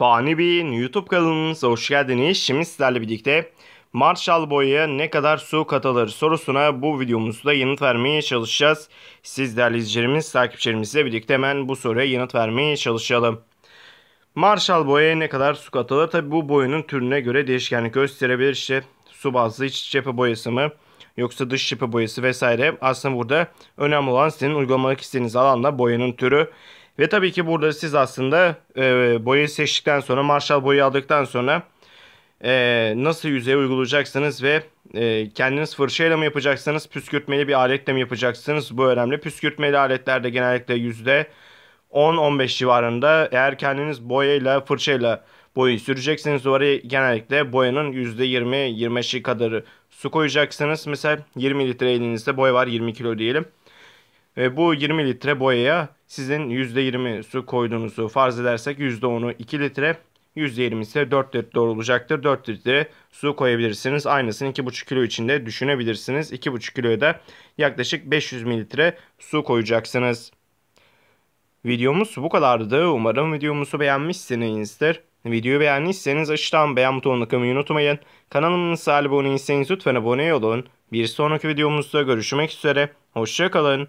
Fani Bey'in YouTube kanalınıza hoş geldiniz. Şimdi sizlerle birlikte Marshall boyaya ne kadar su katılır sorusuna bu videomuzda yanıt vermeye çalışacağız. Siz değerli izleyicilerimiz, takipçilerimizle birlikte hemen bu soruya yanıt vermeye çalışalım. Marshall boyaya ne kadar su katılır? Tabi bu boyunun türüne göre değişkenlik gösterebilir. İşte su bazlı iç cephe boyası mı? Yoksa dış cephe boyası vesaire. Aslında burada önemli olan sizin uygulamak istediğiniz alanda boyanın türü. Ve tabii ki burada siz aslında e, boyayı seçtikten sonra, Marshall boyu aldıktan sonra e, nasıl yüzeye uygulayacaksınız ve e, kendiniz fırçayla mı yapacaksınız, püskürtmeli bir aletle mi yapacaksınız? Bu önemli. Püskürtmeli aletlerde genellikle yüzde 10-15 civarında. Eğer kendiniz boyayla, fırçayla boyu süreceksiniz oraya genellikle boyanın %20-25'i kadarı su koyacaksınız. Mesela 20 litre elinizde boya var 20 kilo diyelim. Ve ee, bu 20 litre boyaya sizin %20 su koyduğunuzu farz edersek %10'u 2 litre, %20 ise 4 litre olacaktır. 4 litre su koyabilirsiniz. Aynısını 2,5 kilo içinde düşünebilirsiniz. 2,5 kiloya da yaklaşık 500 mililitre su koyacaksınız. Videomuz bu kadardı. Umarım videomuzu beğenmişsinizdir. Videoyu beğendiyseniz aşağıdan beğen butonuna tıklamayı unutmayın. Kanalımıza abone değilseniz lütfen abone olun. Bir sonraki videomuzda görüşmek üzere. Hoşçakalın.